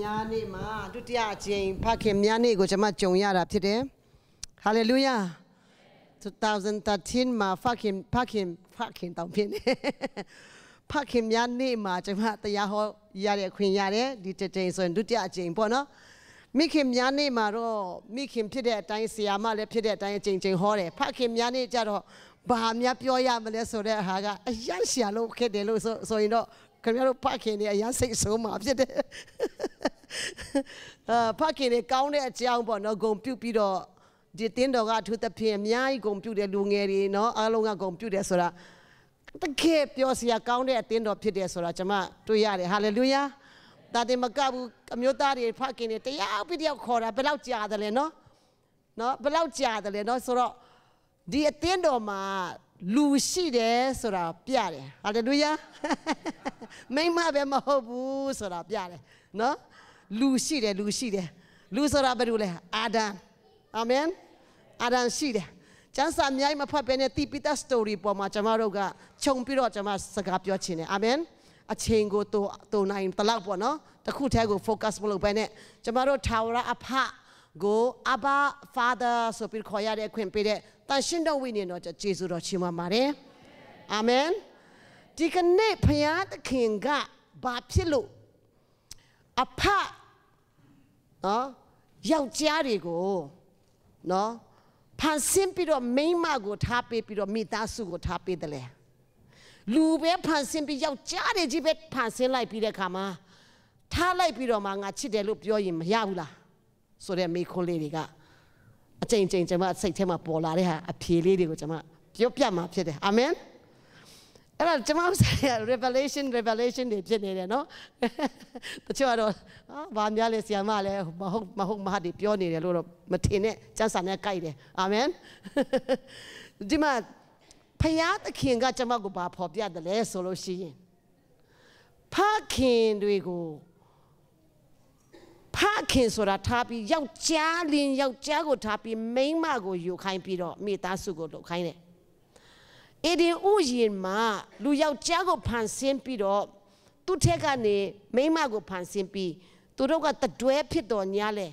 များနေ့မှာဒုတိယအကြိမ်ဖခင်များနေ့ကိုကျွန်မကြုံရတာဖြစ်တယ်။ hallelujah 2013မှာဖခင်ဖခင်ဖခင်တောင်းဖြစ်နေဖခင်များနေ့မှာကျွန်မတရားဟောရတဲ့အခွင့်ရတယ်ဒီတစ်ကြိမ်ဆိုရင်ဒုတိယအကြိမ်ပေါ့နော်မိခင်များနေ့မှာတော့မိခင်ဖြစ်တဲ့အတိုင်းဆရာမလည်းဖြစ်တဲ့အတိုင်းအကြိမ်ကြိမ်ဟောတယ်ဖခင်များနေ့ကျတော့ဘာများပြောရမလဲဆိုတဲ့ဟာကအရန်ရှာလို့ခက်တယ်လို့ဆိုဆိုရင်တော့ခင်ဗျားတို့ဖခင်တွေအရင်စိတ်ဆိုးမှာဖြစ်တယ်အာဖခင်တွေကောင်းတဲ့အကြောင်းပေါ့နော်ဂုံပြုတ်ပြီးတော့ဒီတင်းတော်ကအထူးသဖြင့်အများကြီးဂုံပြုတ်တဲ့လူငယ်တွေနော်အားလုံးကဂုံပြုတ်တယ်ဆိုတာတကယ်ပြောစရာကောင်းတဲ့အတင်းတော်ဖြစ်တယ်ဆိုတာကျွန်မတွေ့ရတယ်ဟာလေလုယာတာတင်မကဘူးအမျိုးသားတွေဖခင်တွေတရားပြီးတရားခေါ်တာဘယ်လောက်ကြာတယ်လဲနော်နော်ဘယ်လောက်ကြာတယ်လဲနော်ဆိုတော့ဒီအတင်းတော်မှာလူရှိတယ်ဆိုတာပြတယ်ဟာလေလုယာမိမပဲမဟုတ်ဘူးဆိုတာပြတယ်နော်လူရှိတယ်လူရှိတယ်လူဆိုတာဘယ်လိုလဲအာဒံအာမင်အာဒံရှိတယ်ကျမ်းစာအများကြီးမဖတ်ဘဲနဲ့တိပိတစတိုရီပေါ်မှာကျွန်မတို့ကခြုံပြီးတော့ကျွန်မစကားပြောချင်တယ်အာမင်အချိန်ကိုတိုးတိုးနိုင်တလောက်ပေါ့နော်တခုတည်းကို focus မလုပ်ဘဲနဲ့ကျွန်မတို့ထာဝရအဖကိုအဘ father ဆိုပြီးခေါ်ရတဲ့ခွင့်ပေးတဲ့တန်ရှင်းတော်ဝိညာဉ်တော်ကြောင့်ယေရှုတော်ချီးမွမ်းပါတယ်အာမင်ဒီကနေ့ဖခင်သခင်ကဘာဖြစ်လို့အဖနော်ယောက်ျားတွေကိုနော်ဖန်ဆင်းပြီးတော့မိန်းမကိုထားပေးပြီးတော့မိသားစုကိုထားပေးတယ်လေလူပဲဖန်ဆင်းပြီးယောက်ျားတွေကြီးပဲဖန်ဆင်းလိုက်ပြီးတဲ့အခါမှာထားလိုက်ပြီးတော့မှငါချစ်တယ်လို့ပြောရင်မရဘူးလားဆိုတဲ့မိခွန်းလေးတွေကအကြိမ်ကြိမ်ကျွန်မစိတ်ထဲမှာပေါ်လာတဲ့ဟာအဖြေလေးတွေကိုကျွန်မပြောပြမှာဖြစ်တယ်အာမင်အဲ့ဒါကျွန်မဆိုင်ရ revelation revelation တွေဖြစ်နေတယ်နော်တချို့ကတော့ဘာများလဲဆီယမလဲမဟုတ်မဟုတ်မဟာတွေပြောနေတယ်လို့တော့မထင်နဲ့စံစာနဲ့ကြိုက်တယ်အာမင်ဒီမှာဖယားသခင်ကကျွန်မကိုဘာဖော်ပြတယ်လဲဆိုလို့ရှိရင်ဖခင်တွေကိုဖခင်ဆိုတာထားပြီးယောက်ျားလင်းယောက်ျားကိုထားပြီးမိန်းမကိုယူခိုင်းပြီးတော့မိသားစုကိုလုပ်ခိုင်းတယ်။အဒီဥယျာဉ်မှာ လူယောက်ျားကိုဖန်ဆင်းပြီးတော့သူ့ထက်ကနေမိန်းမကိုဖန်ဆင်းပြီးသူတို့ကတတွဲဖြစ်တော်ညာလဲ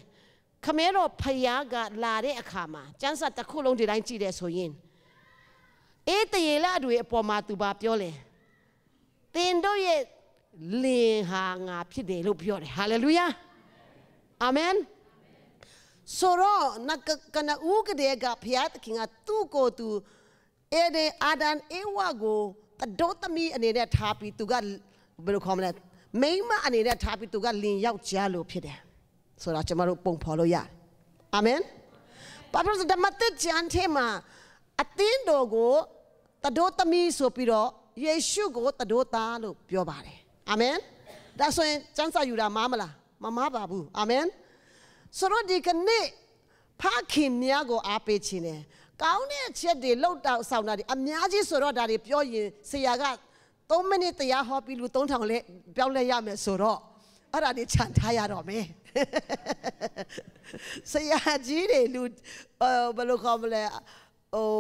ခမဲတော်ဖယားကလာတဲ့အခါမှာကျန်းစာတစ်ခုလုံးဒီတိုင်းကြည့်တယ်ဆိုရင်အေးတရေလာတွေအပေါ်မှာသူပါပြောလဲတင်တို့ရဲ့လင်ဟာငါဖြစ်တယ်လို့ပြောတယ်ဟာလေလုယာအာမင်ဆိုတော့နကကနဦးကတဲ့ကဖျားသခင်ကသူ့ကိုသူအေဒင်အာဒန်အေဝါကိုတဒေါသမီအနေနဲ့ထားပြီးသူကဘယ်လိုခေါ်မလဲမိမအနေနဲ့ထားပြီးသူကလင်ယောက်ျားလို့ဖြစ်တယ်ဆိုတော့ကျွန်တော်တို့ပုံဖော်လို့ရတယ်အာမင်ဘာဖြစ်လို့ဓမ္မသစ်ကျမ်းထဲမှာအသင်းတော်ကိုတဒေါသမီဆိုပြီးတော့ယေရှုကိုတဒေါသားလို့ပြောပါတယ်အာမင်ဒါဆိုရင်စံစာယူတာမားမလားမမပါဘူးအာမင်ဆိုတော့ဒီကနေ့ဖခင်များကိုအားပေးခြင်းနဲ့ကောင်းတဲ့ချက်တွေလောက်တောက်ဆောင်တာတွေအများကြီးဆိုတော့ဒါတွေပြောရင်ဆရာက3မိနစ်တရားဟောပြီးလူ3000လဲပြောင်းလဲရမယ်ဆိုတော့အဲ့ဒါတွေခြံထားရတော့မယ်ဆရာကြီးတွေလူဘယ်လိုခေါ်မလဲဟို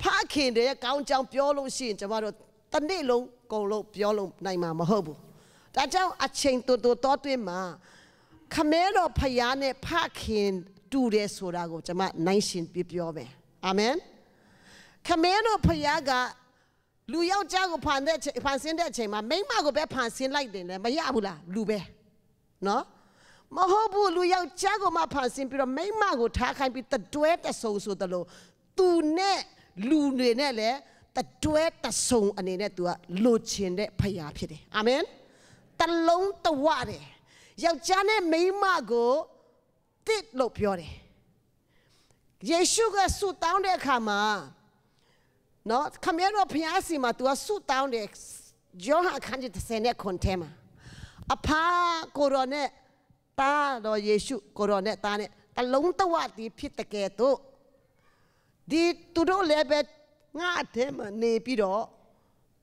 ဖခင်တွေကောင်းကြောင်ပြောလို့ရှိရင်ကျမတို့တစ်နေ့လုံးကုန်လုံးပြောလို့နိုင်မှာမဟုတ်ဘူးဒါကြောင့်အချိန်တူတူတော့တွင်မှာခမဲတော်ဖယားနဲ့ဖခင်တူတယ်ဆိုတာကို ကျွန်မနိုင်ရှင်ပြပြောမယ်အာမင်ခမဲတော်ဖယားကလူယောက်ျားကိုဖန်တဲ့ဖန်ဆင်းတဲ့အချိန်မှာ မိမကိုပဲဖန်ဆင်းလိုက်တယ်လေမရဘူးလားလူပဲနော်မဟုတ်ဘူးလူယောက်ျားကိုမှဖန်ဆင်းပြီးတော့မိမကိုထားခိုင်းပြီးတတွဲတဆုံဆိုသလိုသူနဲ့လူတွေနဲ့လည်းတတွဲတဆုံအနေနဲ့သူကလိုချင်တဲ့ဖယားဖြစ်တယ်အာမင်တလုံးတဝတယ်ယောက်ျားနဲ့မိန်းမကိုတစ်လို့ပြောတယ်ယေရှုကဆုတောင်းတဲ့အခါမှာနော်ခမရတော်ဘုရားစီမှာ तू ကဆုတောင်းတယ်ယောဟန်အခန်းကြီး30နဲ့ခွန်ထဲမှာအဖာကိုရောနဲ့တာတော်ယေရှုကိုရောနဲ့တာနဲ့တလုံးတဝတီဖြစ်တကယ်တော့ဒီသူတို့လည်းပဲငါအထဲမှာနေပြီးတော့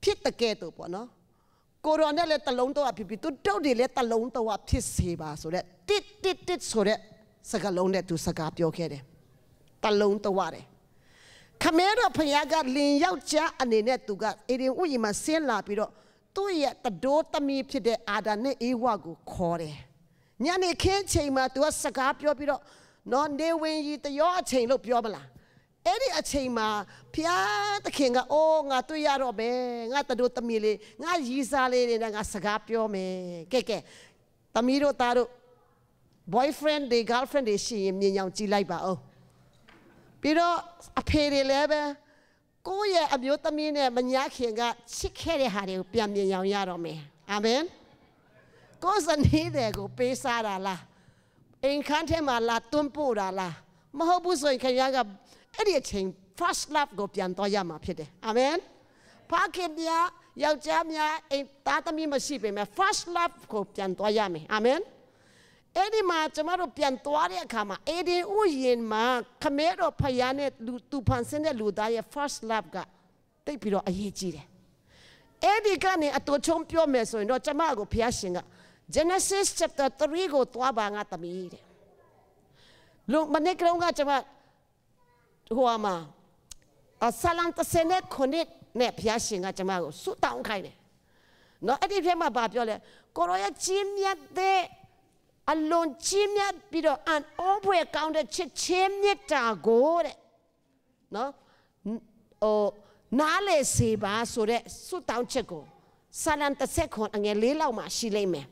ဖြစ်တကယ်တော့ပေါ့နော်ကိုရိုနဲ့လည်းတလုံးတော့ဖြစ်ပြီးသူတို့တွေလည်းတလုံးတော့ဖြစ်စေပါဆိုတဲ့တစ်တစ်တစ်ဆိုတဲ့စကားလုံးနဲ့သူစကားပြောခဲ့တယ်တလုံးတော့တယ်ခမဲတော်ဖခင်ကလင်ယောက်ျားအနေနဲ့သူကအေရင်ဥယျာဉ်မှာဆင်းလာပြီးတော့သူ့ရဲ့တဒိုးသမီးဖြစ်တဲ့အာဒါနဲ့အေဝါကိုခေါ်တယ်ညနေခင်းချိန်မှာသူကစကားပြောပြီးတော့နော်နေဝင်ကြီးတရောအချိန်လို့ပြောမလားအဲ့ဒီအချိန်မှာဖျားသခင်ကအိုးငါတွေ့ရတော့မယ်ငါတို့သမီးလေးငါရည်စားလေးတွေနဲ့ငါစကားပြောမယ်ကဲကဲသမီးတို့သားတို့ boyfriend တွေ girlfriend တွေရှိရင်မြင်အောင်ကြည်လိုက်ပါဦးပြီးတော့အဖေတွေလည်းပဲကိုယ့်ရဲ့အမျိုးသမီးနဲ့မညာခင်ကချစ်ခဲ့တဲ့ဟာတွေကိုပြန်မြင်အောင်ရတော့မယ်အာမင်ကိုယ်စနေတယ်ကိုပေးစားတာလားအိမ်ခန်းထဲမှာလာတွန်းပို့တာလားမဟုတ်ဘူးဆိုရင်ခင်ဗျားကအဲ့ဒီအချိန် first love ကိုပြန်တော့ရမှာဖြစ်တယ်အာမင်ဖခင်များယောက်ျားများအိမ်သားသမီးမရှိပေမဲ့ first love ကိုပြန်တော့ရမယ်အာမင်အဲ့ဒီမှာကျမတို့ပြန်သွားတဲ့အခါမှာအေဒင်ဥယျာဉ်မှာခမဲတော်ဖယားနဲ့လူသူဖန်ဆင်းတဲ့လူသားရဲ့ first love ကတိတ်ပြီးတော့အရေးကြီးတယ်။အဲ့ဒီကနေအတူချုံပြောမယ်ဆိုရင်တော့ကျမကိုဖယားရှင်က Genesis chapter 3ကိုသွားပါငါသမီးတဲ့။လူမနေ့ကလုံးကကျမဟိုမှာဆလန်တဆယ်နဲ့ခုနှစ်နဲ့ဘုရားရှင်ကကျွန်မကိုဆုတောင်းခိုင်းတယ်နော်အဲ့ဒီထဲမှာဗာပြောလဲကိုရောရဲ့ချင်းမြတ်တဲ့အလွန်ချင်းမြတ်ပြီးတော့အန်အောဘွေကောင်းတဲ့ချစ်ချင်းမြတ်တာကိုတဲ့နော်ဟိုနားလေစေပါဆိုတဲ့ဆုတောင်းချက်ကိုဆလန်တစ်ဆက်ခွန်အငယ်လေးလောက်မှရှိလိမ့်မယ်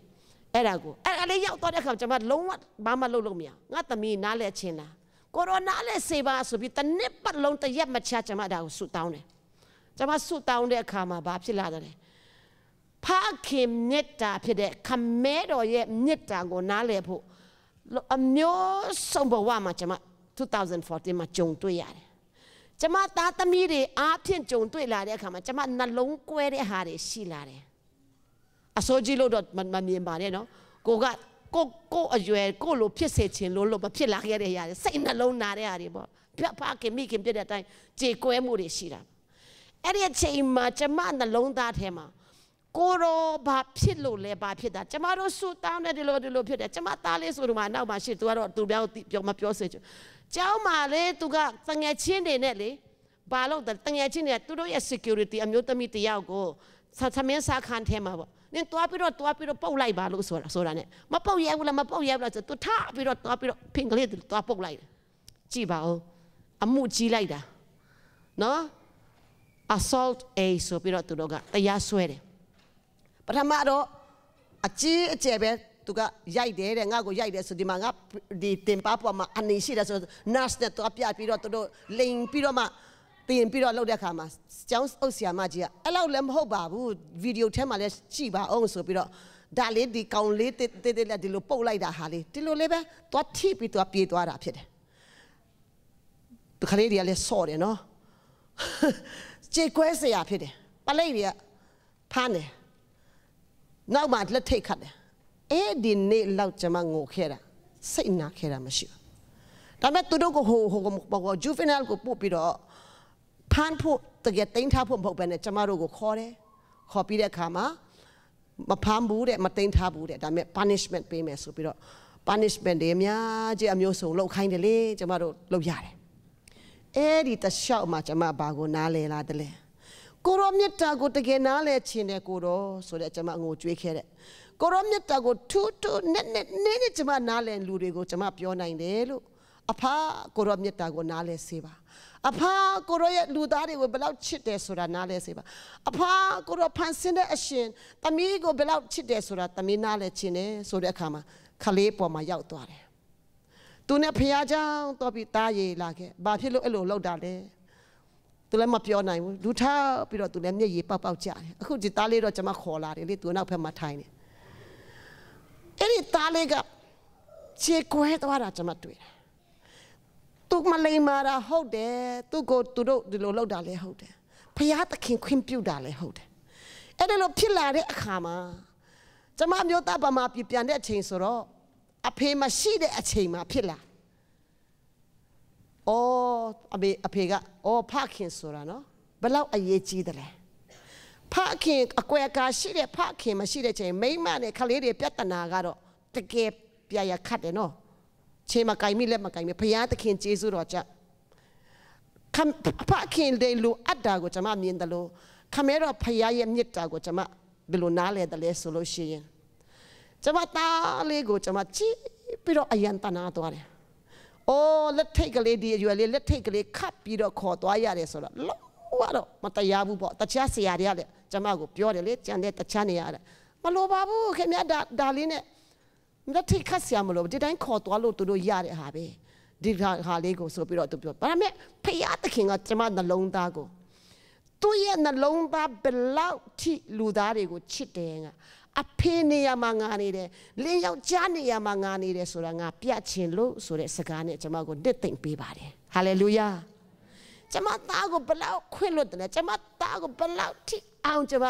အဲ့ဒါကိုအဲ့ဒါလေးရောက်တော့တဲ့အခါကျွန်မလုံးဝဘာမှလုပ်လို့မရငါသမီးနားလေချင်းလားကိုရိုနာလည်းစေပါဆိုပြီးတစ်နှစ်ပတ်လုံးတရက်မချကျွန်မဒါကိုဆူတောင်းတယ်ကျွန်မဆူတောင်းတဲ့အခါမှာဘာဖြစ်လာတယ်ဖခင်မေတ္တာဖြစ်တဲ့ခမဲတော်ရဲ့မေတ္တာကိုနားလည်ဖို့အမျိုးဆုံးဘဝမှာကျွန်မ2014မှာကြုံတွေ့ရတယ်ကျမသားသမီးတွေအားဖြင့်ကြုံတွေ့လာတဲ့အခါမှာကျမနှလုံးကွဲတဲ့ဟာတွေရှိလာတယ်အစိုးကြီးလို့တော့မမြင်ပါနဲ့နော်ကိုကကိုကိုအရွယ်ကိုလိုဖြစ်စေခြင်းလို့လို့မဖြစ်လာခဲ့တဲ့အရာတွေစိတ်နှလုံးနာတဲ့အရာတွေပေါ့ပြဖခင်မိခင်ပြတဲ့အတိုင်းကြေကွဲမှုတွေရှိတာအဲ့ဒီအချိန်မှာကျမနှလုံးသားထဲမှာကိုရောဘာဖြစ်လို့လဲဘာဖြစ်တာကျမတို့ဆူတောင်းတဲ့ဒီလိုဒီလိုဖြစ်တယ်ကျမသားလေးဆိုတော့မှနောက်မှရှိသူကတော့သူပြောပြောမပြောစေချင်ကျောင်းမှာလေသူကတငယ်ချင်းတွေနဲ့လေဘာလို့တငယ်ချင်းတွေကသူတို့ရဲ့ security အမျိုးသမီးတယောက်ကိုသမင်းစားခန်းထဲမှာပေါ့နင်သွားပြီးတော့သွားပြီးတော့ပုတ်လိုက်ပါလို့ဆိုတာဆိုတာ ਨੇ မပုတ်ရဲဘူးလားမပုတ်ရဲဘူးလားဆိုသူထပြီးတော့သွားပြီးတော့ဖင်ကလေးသွားပုတ်လိုက်ကြည့်ပါဦးအမှုကြီးလိုက်တာနော် assault a ဆိုပြီးတော့သူတို့ကတရားစွဲတယ်ပထမတော့အကြီးအကျယ်ပဲသူကရိုက်တယ်တဲ့ငါ့ကိုရိုက်တယ်ဆိုဒီမှာငါဒီတင်ပါပေါ်မှာအနေရှိတယ်ဆို nurse နဲ့သွားပြပြီးတော့သူတို့လိန်ပြီးတော့မှတင်ပြီးတော့လှုပ်တဲ့ခါမှာကျောင်းအုပ်ဆရာမကြီးကအဲ့လောက်လည်းမဟုတ်ပါဘူးဗီဒီယိုထဲမှာလည်းကြည့်ပါအောင်ဆိုပြီးတော့ဒါလေးဒီကောင်လေးတေးတေးလေးဒီလိုပုတ်လိုက်တာဟာလေးဒီလိုလေးပဲသွားထိပြီးသွားပြေးသွားတာဖြစ်တယ်ဒီခလေးတွေကလည်းဆော့တယ်နော်ခြေခွဲစရာဖြစ်တယ်ပလိတ်တွေကဖမ်းတယ်နောက်မှလက်ထိတ်ခတ်တယ်အဲ့ဒီနေ့လောက်ကျွန်မငိုခဲ့တာစိတ်နာခဲ့တာမရှိဘူးဒါပေမဲ့သူတို့ကဟိုဟိုဘောဂျူဖီနယ်ကိုပို့ပြီးတော့ဖမ်းဖို့တကယ်တိန်ထားဖို့မဟုတ်ဘဲနဲ့ကျမတို့ကိုခေါ်တယ်ခေါ်ပြီးတဲ့အခါမှာမဖမ်းဘူးတဲ့မတိန်ထားဘူးတဲ့ဒါပေမဲ့ punishment ပေးမယ်ဆိုပြီးတော့ punishment တွေအများကြီးအမျိုးစုံလောက်ခိုင်းတယ်လေကျမတို့လောက်ရတယ်အဲ့ဒီတလျှောက်မှာကျမဘာကိုနားလဲလားတလဲကိုရောမြတ်တာကိုတကယ်နားလဲချင်တယ်ကိုရောဆိုတဲ့ကျမငိုကြွေးခဲ့တဲ့ကိုရောမြတ်တာကိုထူးထူးနဲ့နဲ့နဲ့ကျမနားလဲလူတွေကိုကျမပြောနိုင်တယ်လို့အဖာကိုရောမေတ္တာကိုနားလဲစေပါ အဖာကိုရောရဲ့လူသားတွေကိုဘယ်လောက်ချစ်တယ်ဆိုတာနားလဲစေပါအဖာကိုရောဖန်ဆင်းတဲ့အရှင်သမီးကိုဘယ်လောက်ချစ်တယ်ဆိုတာသမီးနားလဲခြင်းတယ်ဆိုတဲ့အခါမှာခလေးပေါ်မှာရောက်သွားတယ်သူနဲ့ဖះเจ้าတော်ပြီးတားရည်လာခဲ့ဘာဖြစ်လို့အဲ့လိုလောက်တာလဲသူလည်းမပြောနိုင်ဘူးလူထားပြီးတော့သူလည်းမျက်ရည်ပေါက်ပေါက်ကျတယ်အခုဒီသားလေးတော့ကျွန်မခေါ်လာတယ်လေသူနောက်ဖက်မှာထိုင်တယ်အဲ့ဒီသားလေးကခြေကွဲသွားတာကျွန်မတွေ့တယ်သူမလိမ္မာတာဟုတ်တယ်သူကိုသူတို့ဒီလိုလုပ်တာလည်းဟုတ်တယ်ဖရာသခင်ခွင့်ပြုတာလည်းဟုတ်တယ်အဲ့ဒါလိုဖြစ်လာတဲ့အခါမှာကျမမျိုးသားဗမာပြည်ပြန်တဲ့အချိန်ဆိုတော့အဖေမရှိတဲ့အချိန်မှာဖြစ်လာအော်အမေအဖေကအော်ဖခင်ဆိုတာနော်ဘလောက်အရေးကြီးတယ်လဲဖခင်အကွယ်အကာရှိတဲ့ဖခင်မရှိတဲ့ချိန်မိမနဲ့ကလေးတွေပြဿနာကတော့တကယ်ပြရခတ်တယ်နော်ချေမကိုင်မိလက်မကိုင်မိဖရာသခင်ကျေးဇူးတော်ကြခမ်ဖခင်တဲ့လူအပ်တာကိုကျွန်မမြင်တယ်လို့ခမဲတော်ဖရာရဲ့မြစ်တာကိုကျွန်မဘယ်လိုနားလဲတယ်လဲဆိုလို့ရှိရင်ကျွန်မသားလေးကိုကျွန်မကြည့်ပြီးတော့အယံတနာသွားတယ်။အော်လက်ထိတ်ကလေးဒီအရွယ်လေးလက်ထိတ်ကလေးခတ်ပြီးတော့ခေါ်သွားရတယ်ဆိုတော့လောကတော့မတရားဘူးပေါ့တခြားဆရာတွေကလည်းကျွန်မကိုပြောတယ်လေကြံတဲ့တခြားနေရတယ်မလိုပါဘူးခင်ဗျာဒါဒါလေးနဲ့ငါထိခတ်ဆရာမလို့ဒီတိုင်းခေါ်သွားလို့သူတို့ရတဲ့ဟာပဲဒီဟာလေးကိုဆိုပြီးတော့သူပြောဒါပေမဲ့ဖယားသခင်ကကျွန်မနှလုံးသားကိုသူ့ရဲ့နှလုံးသားဘလောက်ထိလူသားတွေကိုချစ်တယ်ကအဖေနေရာမှာငါနေတယ်လင်းယောက်ျားနေရာမှာငါနေတယ်ဆိုတာငါပြချင်းလို့ဆိုတဲ့စကားနဲ့ကျွန်မကိုနှစ်သိမ့်ပေးပါတယ်ဟာလေလုယာကျွန်မသားကိုဘလောက်ခွင့်လွတ်တယ်ကျွန်မသားကိုဘလောက်ထိအောင်ကျွန်မ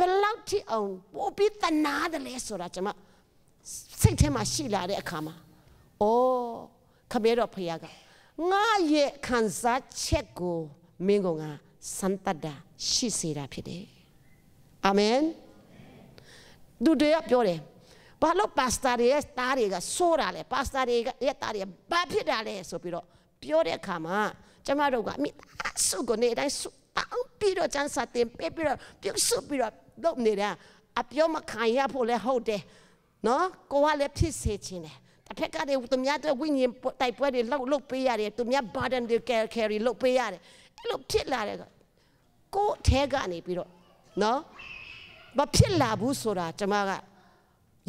ဘလောက်ထိအောင်ပိုပြီးတနာတယ်လဲဆိုတာကျွန်မစိတ်ထဲမှာရှိလာတဲ့အခါမှာအော်ခမဲတော်ဖခင်ကငါရဲ့ခံစားချက်ကိုမင်းကငါစံတတာ ရှိစေတာဖြစ်တယ်အာမင်သူတည်းပြောတယ်ဘာလို့ပါစတာတွေရဲ့တားတွေကဆိုးတာလဲပါစတာတွေရဲ့တားတွေဘာဖြစ်တာလဲဆိုပြီးတော့ပြောတဲ့အခါမှာကျမတို့ကမိသားစုကိုနေတိုင်းစုပေါင်းပြီးတော့ကျန်းစာတင်ပေးပြီးတော့ပြုစုပြီးတော့လုပ်နေတာအပြောမခံရဖို့လဲဟုတ်တယ်နော်ကိုကလည်းဖြစ်စေခြင်းတယ်တစ်ဖက်ကလည်းသူများတွေဝိညာဉ်တိုက်ပွဲတွေလောက်လောက်ပေးရတယ်သူများ burden တွေ carry လောက်ပေးရတယ်အဲ့လိုဖြစ်လာတဲ့ကိုအแทကနေပြီးတော့နော်မဖြစ်လာဘူးဆိုတာကျွန်မက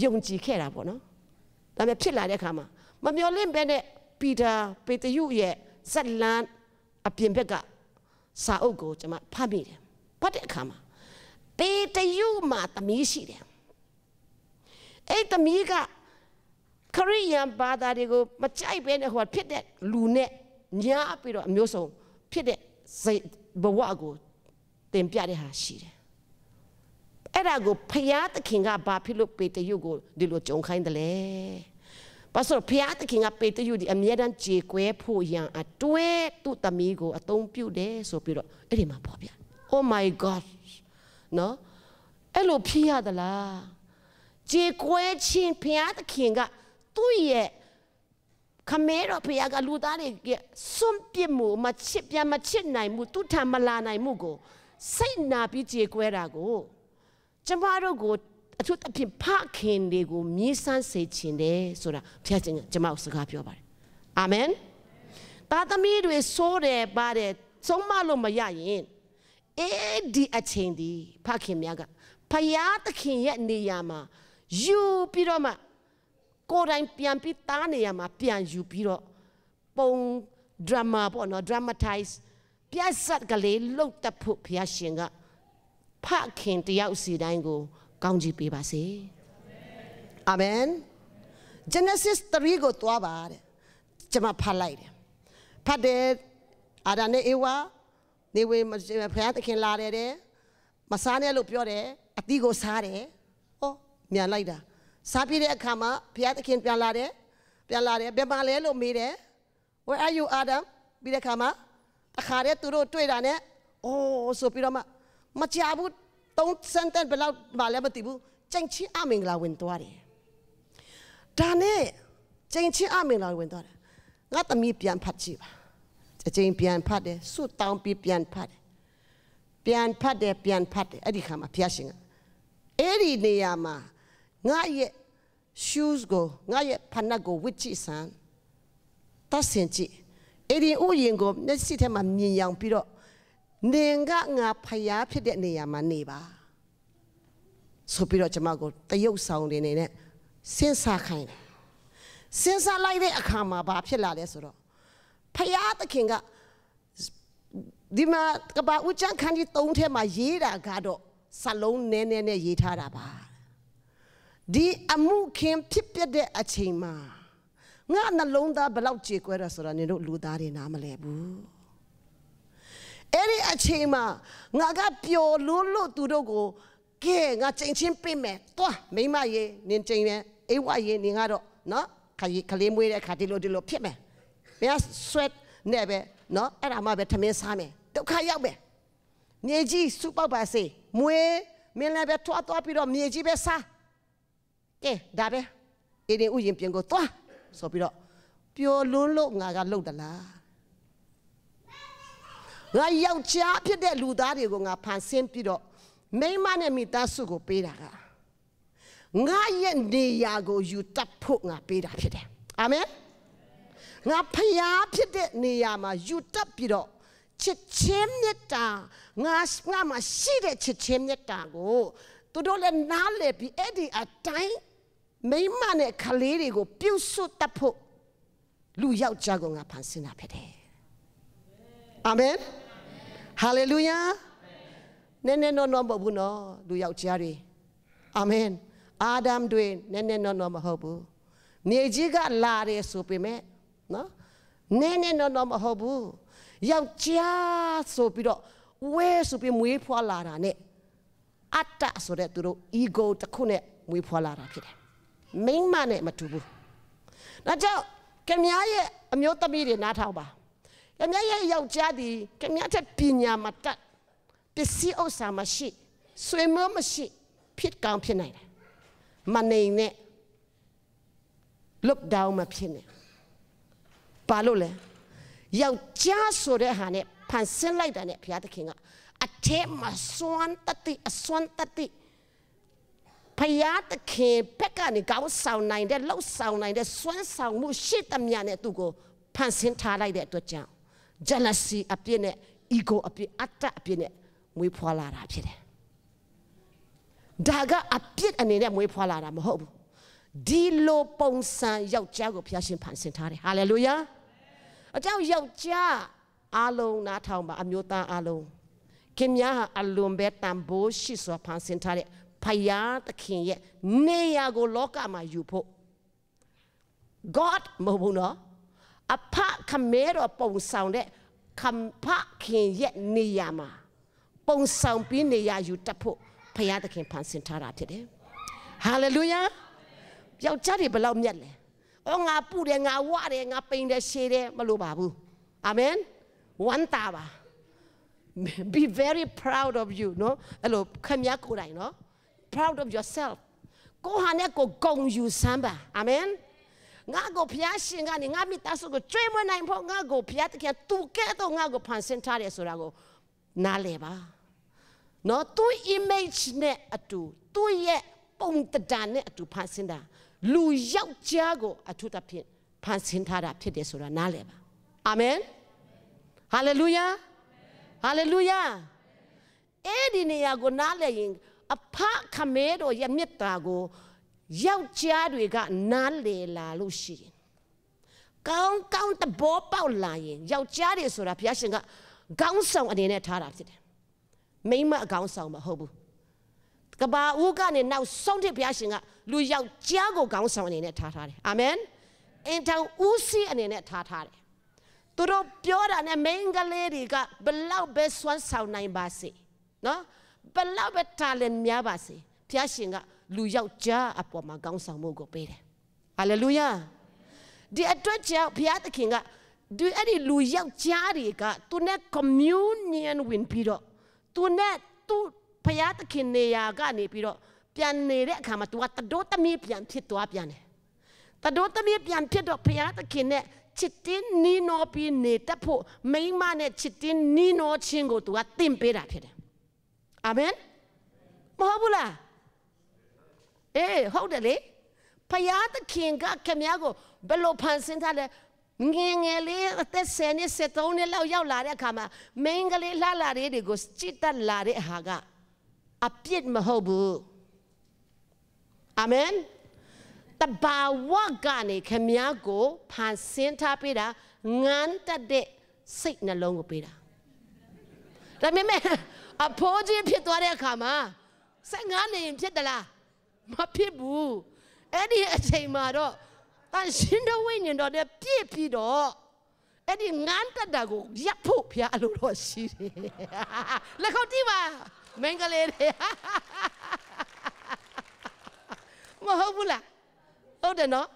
ယုံကြည်ခဲ့တာပေါ့နော်ဒါပေမဲ့ဖြစ်လာတဲ့အခါမှာမမျော်လင့်ပဲနဲ့ပီတာပေတရုရဲ့ဇက်လန်အပြင်ဘက်ကစာအုပ်ကိုကျွန်မဖတ်မိတယ်ဖတ်တဲ့အခါမှာပေတရုမှာသမီးရှိတယ်အဲ့သမီးကခရိယံဘာသာတွေကိုမကြိုက်ဘဲနဲ့ဟိုဖြစ်တဲ့လူနဲ့ညာပြီးတော့အမျိုးဆုံးဖြစ်တဲ့စိတ်ဘဝကိုတင်ပြတဲ့ဟာရှိတယ်အဲ့ဒါကိုဖျားသခင်ကဘာဖြစ်လို့ပေတရုကိုဒီလိုကြုံခိုင်းတယ်လဲဘာဆိုဖျားသခင်ကပေတရုဒီအမြဲတမ်းကြေကွဲဖို့ရန်အတွဲသူ့သမီးကိုအသုံးပြုတယ်ဆိုပြီးတော့အဲ့ဒီမှာပေါ်ပြ Oh my god နော်အဲ့လိုဖြစ်ရသလားကြေကွဲခြင်းဘုရားသခင်က သူ့ရဲ့ခမဲတော်ဘုရားကလူသားတွေရဲ့စွန့်ပစ်မှု မချစ်ပြန်မချစ်နိုင်မှုသူထံမလာနိုင်မှုကိုစိတ်နာပြီးကြေကွဲတာကို ကျမတို့ကိုအထူးအဖြစ်ဖခင်တွေကိုမြေဆန်းစေခြင်းတယ်ဆိုတာဘုရားရှင်ကကျမတို့စကားပြောပါတယ်အာမင်တာသမီတွေဆိုးတယ်ပါတယ်ဆုံးမလို့မရရင်အေးဒီအချိန်ဒီဖခင်များကဖယားသခင်ရဲ့နေရာမှာယူပြီးတော့မှကိုယ်တိုင်ပြန်ပြီးတားနေရမှာပြန်ယူပြီးတော့ပုံ drama ပေါ့နော် dramatize ပြတ်ဆက်ကလေးလှုပ်တက်ဖို့ဘုရားရှင်ကဖခင်တယောက်စီတိုင်းကိုကောင်းချီးပေးပါစေအာမင် Genesis 3ကိုသွားပါတဲ့ကျွန်မဖတ်လိုက်တယ်ဖတ်တယ်အာဒါနဲ့ဧဝါနေဝင်ဘုရားသခင်လာတယ်တဲ့မစားနဲ့လို့ပြောတယ်အတီးကိုစားတယ်မြန်လိုက်တာစားပြတဲ့အခါမှာဘုရားသခင်ပြန်လာတယ်ပြန်လာတယ်ဘယ်မှာလဲလို့မေးတယ် Where are you Adam ပြီးတဲ့အခါမှာအခါတည်းသူတို့တွေ့တာနဲ့အိုးဆိုပြီးတော့မှမချဘူးသုံးစန်တန်ဘယ်လောက်မှလည်းမသိဘူးကျင့်ချင်းအမင်္ဂလာဝင်သွားတယ်ဒါနဲ့ကျင့်ချင်းအမင်္ဂလာဝင်သွားတယ်ငါသမီးပြန်ဖတ်ကြည့်ပါအကျင့်ပြန်ဖတ်တယ်ဆုတောင်းပြီးပြန်ဖတ်တယ်ပြန်ဖတ်တယ်ပြန်ဖတ်တယ်အဲ့ဒီခါမှာဘုရားရှင်ကအဲ့ဒီနေရာမှာငါရဲ့ shoes ကိုငါရဲ့ဖနက်ကိုဝစ်ကြည့်စမ်းတဆင်ကြည့်အဲ့ဒီဥယင်ကိုမျက်စိထဲမှာမြင်ရောင်ပြီးတော့နေကငါဖျားဖြစ်တဲ့နေရာမှာနေပါဆိုပြီးတော့ကျမကိုတရုတ်ဆောင်တွေနေနဲ့စဉ်းစားခိုင်းတယ်စဉ်းစားလိုက်တဲ့အခါမှာဘာဖြစ်လာလဲဆိုတော့ဖျားသခင်ကဒီမှာကပ္ပဦးချန်ခန်းကြီး၃ထဲမှာရေးတာကတော့စလုံးနဲနဲနဲ့ရေးထားတာပါဒီအမှုခင်ဖြစ်ပြတဲ့အချိန်မှာငါနှလုံးသားဘလောက်ကြေကွဲရဆိုတာနင်တို့လူသားတွေနားမလဲဘူးအဲ့ဒီအချိန်မှာငါကပျော်လွန်းလို့သူတို့ကိုကဲငါချိန်ချင်းပြင်မယ်တွားမိမရေနင်ချိန်မယ်အေးဝရေနင်ကတော့နော်ခရီးကလေးမွေးတဲ့ခါဒီလိုဒီလိုဖြစ်မယ်မင်းဆွဲနဲ့ပဲနော်အဲ့ဒါမှပဲထမင်းစားမယ်ဒုက္ခရောက်မယ်မြေကြီးစူပေါက်ပါစေမွေးမင်းလည်းပဲထွားထွားပြီးတော့မြေကြီးပဲစားကဲဒါပဲအေးရင်ဥယျင်ပြင်ကိုသွားဆိုပြီးတော့ပျော်လွန်းလို့ငါကလှုပ်တလားငါယောက်ျားဖြစ်တဲ့လူသားတွေကိုငါဖန်ဆင်းပြီးတော့မိန်းမနဲ့မိသားစုကိုပေးတာကငါရဲ့နေရာကို ယူတတ်ဖို့ငါပေးတာဖြစ်တယ်အာမင်ငါဖျားဖြစ်တဲ့နေရာမှာ ယူတတ်ပြီးတော့ချစ်ချင်းမြတ်တာငါငါမှာရှိတဲ့ချစ်ချင်းမြတ်တာကိုသူတို့လည်းနားလည်ပြီးအဲ့ဒီအတိုင်းမိမနဲ့ကလေးတွေကိုပြုစုတတ်ဖို့လူယောက်ျားကငါဖန်ဆင်းတာဖြစ်တယ်အာမင်ဟာလေလုယာနည်းနည်းနော်နော်မဟုတ်ဘူးနော်လူယောက်ျားတွေအာမင်အာဒမ်တွေနည်းနည်းနော်နော်မဟုတ်ဘူးနေကြီးကလာတယ်ဆိုပေမဲ့နော်နည်းနည်းနော်နော်မဟုတ်ဘူးယောက်ျားဆိုပြီးတော့ဝဲဆိုပြီးမွေးဖွားလာတာနဲ့အတ္တဆိုတဲ့သူတို့ ego တစ်ခုနဲ့မွေးဖွားလာတာဖြစ်တယ်။မိမနဲ့မတူဘူး။ဒါကြောင့်ခင်ဗျားရဲ့အမျိုးသမီးတွေနားထောင်ပါ။ခင်ဗျားရဲ့ယောက်ျားဒီခင်ဗျားတဲ့ပညာမတတ် ပစ္စည်းဥစ္စာမရှိဆွေမမရှိ ဖြစ်ကောင်းဖြစ်နိုင်တယ်။မနေနဲ့ look down မဖြစ်နဲ့။ဘာလို့လဲ။ယောက်ျားဆိုတဲ့ဟာနဲ့ဖန်ဆင်းလိုက်တာနဲ့ဘုရားသခင်ကအထက်မှာစွမ်းတတိအစွမ်းတတိဖယားတခင်ဘက်ကနေကောင်းဆောင်နိုင်တဲ့လှုပ်ဆောင်နိုင်တဲ့စွမ်းဆောင်မှု ရှိသမျှနဲ့သူ့ကိုဖန်ဆင်းထားလိုက်တဲ့အတွက်ကြောင့် jealousy အပြစ်နဲ့ ego အပြစ်အတ္တအပြစ်နဲ့မွေးဖွားလာတာဖြစ်တယ်။ဒါကအပြစ်အနေနဲ့မွေးဖွားလာတာမဟုတ်ဘူး။ဒီလိုပုံစံယောက်ျားကိုဘုရားရှင်ဖန်ဆင်းထားတယ်။ hallelujah ။အကြောင်းယောက်ျားအားလုံးနားထောင်ပါအမျိုးသားအားလုံး။ခင်များဟာအလွန်ပဲတန်ဖိုးရှိစွာဖန်ဆင်းထားတဲ့ဖယားသခင်ရဲ့နေရာကိုလောကမှာယူဖို့ God မဟုတ်ဘူးနော်အဖခမဲတော်ပုံဆောင်တဲ့ခမဖခင်ရဲ့နေရာမှာပုံဆောင်ပြီးနေရာယူတတ်ဖို့ဖယားသခင်ဖန်ဆင်းထားတာဖြစ်တယ်ဟာလေလုယာယောက်ျားတွေဘလောက်မြတ်လဲအော်ငါပူတယ်ငါဝတယ်ငါပိန်တယ်ရှည်တယ်မလို့ပါဘူးအာမင်ဝမ်းတာပါ be very proud of you နော်အဲ့လိုခမရကိုယ်တိုင်နော် proud of yourself ကိုဟာနဲ့ကိုဂုံယူစမ်းပါအာမင်ငါကိုဖျားရှင်ကနေငါမိသားစုကိုကျွေးမွေးနိုင်ဖို့ငါကိုဖျားတခင်သူကဲ့သို့ငါကိုဖန်ဆင်းထားတယ်ဆိုတာကိုနားလည်ပါနော်သူ image နဲ့အတူသူ့ရဲ့ပုံတံတန်နဲ့အတူဖန်ဆင်းတာလူယောက်ျားကိုအထူးသဖြင့်ဖန်ဆင်းထားတာဖြစ်တယ်ဆိုတာနားလည်ပါအာမင် hallelujah ဟာလေလုယာအဲ့ဒီနေရာကိုနားလည်ရင်အဖခမဲတော်ရဲ့မြတ်တာကိုယောက်ျားတွေကနားလည်လာလို့ရှိရင်ကောင်းကောင်းတဘောပေါက်လာရင်ယောက်ျားတွေဆိုတာဘုရားရှင်ကခေါင်းဆောင်အနေနဲ့ထားတာဖြစ်တယ်မိမအခေါင်းဆောင်မဟုတ်ဘူးကဘာဦးကနေနောက်ဆုံးတဲ့ဘုရားရှင်ကလူယောက်ျားကိုခေါင်းဆောင်အနေနဲ့ထားထားတယ်အာမင်အင်ထောင်ဦးစီးအနေနဲ့ထားထားတယ်သူတို့ပြောတာနဲ့မိန်းကလေးတွေကဘလောက်ပဲစွမ်းဆောင်နိုင်ပါစေနော်ဘလောက်ပဲတာလင်များပါစေဖျားရှင်ကလူယောက်ျားအပေါ်မှာကောင်းဆောင်မှုကိုပေးတယ်ဟာလေလုယာဒီအတွက်ကြောင့်ဘုရားသခင်ကဒီအဲ့ဒီလူယောက်ျားတွေကသူနဲ့ communion ဝင်ပြီးတော့သူနဲ့သူဘုရားသခင်နေရာကနေပြီးတော့ပြန်နေတဲ့အခါမှာ तू ကတတော်တမီးပြန်ဖြစ်သွားပြန်တယ်တတော်တမီးပြန်ဖြစ်တော့ဘုရားသခင်နဲ့ချစ်တင်နီနောပြီးနေတတ်ဖို့မိမနဲ့ချစ်တင်နီနောချင်းကိုသူကတင်ပေးတာဖြစ်တယ်အာမင်မဟုတ်ဘူးလားအေးဟုတ်တယ်လေဖယားသခင်ကခင်ဗျားကိုဘယ်လိုဖန်ဆင်းထားလဲငယ်ငယ်လေးအသက်10နှစ်13နှစ်လောက်ရောက်လာတဲ့အခါမှာမိန်းကလေးလှလာတဲ့တွေကိုจิตတတ်လာတဲ့ဟာက အပြစ်မဟုတ်ဘူးအာမင်တဘာဝကနေခမည်းကိုဖန်ဆင်းထားပေးတာငန်းတက်တဲ့စိတ်နှလုံးကိုပေးတာဒါပေမဲ့အဖိုးကြီးဖြစ်သွားတဲ့အခါမှာစိတ်ငန်းနေရင်ဖြစ်သလားမဖြစ်ဘူးအဲ့ဒီအချိန်မှာတော့တန်ရှင်တော်ဝိညာဉ်တော်နဲ့ပြည့်ပြီးတော့အဲ့ဒီငန်းတက်တာကိုရပ်ဖို့ဖျားလို့တော့ရှိတယ်လက်ခုပ်တီးပါမင်္ဂလာတွေမဟုတ်ဘူးလားဟုတ်တယ်နော်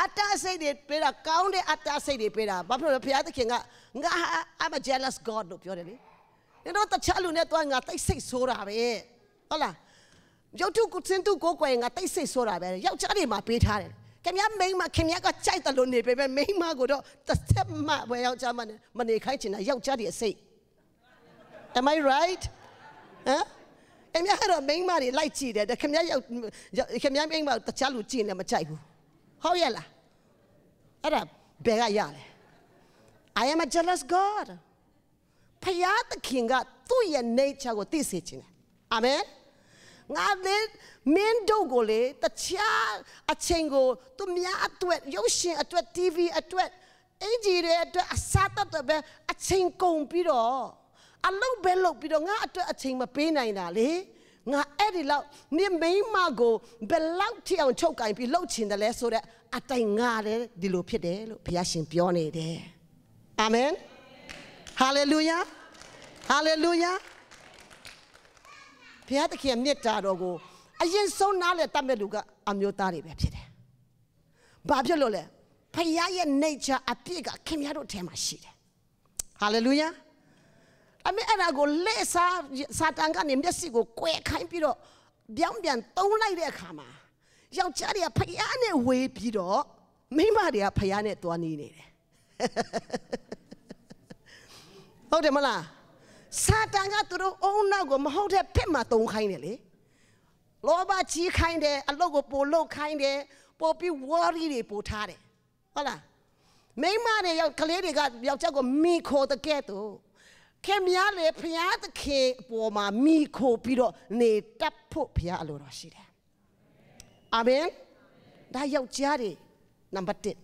အတ္တစိတ်တွေပေးတာကောင်းတဲ့အတ္တစိတ်တွေပေးတာဘာဖြစ်လို့ဘုရားသခင်ကငါ I'm a jealous God လို့ပြောတယ်လေ။ဒါတော့တခြားလူနဲ့တွားငါတိတ်စိတ်ဆိုးတာပဲ။ဟုတ်လား။ရုပ်ထုကုသင်းသူကိုကိုယ်ငါတိတ်စိတ်ဆိုးတာပဲ။ယောက်ျားတွေမှာပေးထားတယ်။ခင်ဗျားမိန်းမခင်ဗျားကကြိုက်တယ်လို့နေပေမဲ့မိန်းမကိုတော့တစ်သက်မှပဲယောက်ျားမနေမနေခိုင်းချင်တာယောက်ျားတွေအစိတ်။ Am I right? ဟမ်အိမ်မြအဲ့တော့မိန်းမတွေလိုက်ကြည့်တယ်ခင်ဗျားရောက်ခင်ဗျားမိန်းမတခြားလူကြည့်နေမကြိုက်ဘူးဟုတ်ရဲ့လားအဲ့ဒါဘယ်ကရလဲ I am a jealous God ဖယားသခင်ကသူ့ရဲ့ nature ကိုသိစေခြင်းတယ်အာမင်ငါလည်းမင်းတို့ကိုလေတခြားအချင်းကိုသူများအတွက်ရုပ်ရှင်အတွက် TV အတွက်အင်ဂျီတွေအတွက်အစားအသောက်တွေပဲအချင်းကုန်ပြီးတော့အလုပ်ပဲလုပ်ပြီးတော့ငါအတွက်အချိန်မပေးနိုင်တာလေငါအဲ့ဒီလောက်နင့်မိမကိုဘယ်လောက်ထိအောင်ချုပ်ကင်ပြီးလှုပ်ချင်တယ်လဲဆိုတော့အတိုင်ငါတယ်ဒီလိုဖြစ်တယ်လို့ဘုရားရှင်ပြောနေတယ်အာမင်ဟာလေလုယာဟာလေလုယာဘုရားသခင်မြတ်တာတော်ကိုအရင်ဆုံးနားလေတတ်မဲ့လူကအမျိုးသားတွေပဲဖြစ်တယ်။ဘာဖြစ်လို့လဲ။ဖခင်ရဲ့ nature အပြည့်ကခင်ဗျားတို့ထဲမှာရှိတယ်။ hallelujah ဒါပေမဲ့အဲ့ဒါကိုလက်စားစာတန်ကနေမျက်စိကိုကွဲခိုင်းပြီးတော့ပြောင်းပြန်တုံးလိုက်တဲ့အခါမှာယောက်ျားတွေကဖယားနဲ့ဝေးပြီးတော့မိန်းမတွေကဖယားနဲ့သွားနေနေတယ်ဟုတ်တယ်မလားစာတန်ကသူတို့အုံနောက်ကိုမဟုတ်တဲ့ဖက်မှာတုံးခိုင်းတယ်လေလောဘကြီးခိုင်းတယ်အလုတ်ကိုပိုလုတ်ခိုင်းတယ်ပိုပြီး worry တွေပိုထားတယ်ဟုတ်လားမိန်းမတွေရောက်ကလေးတွေကယောက်ျားကိုမိခေါ်တဲ့ကဲတော့ခင်ဗျားလေဖျားသခင်အပေါ်မှာမိခိုပြီးတော့နေတတ်ဖို့ဖျားအလိုတော်ရှိတယ်အာမင်ဒါယောက်ျားတွေနံပါတ်1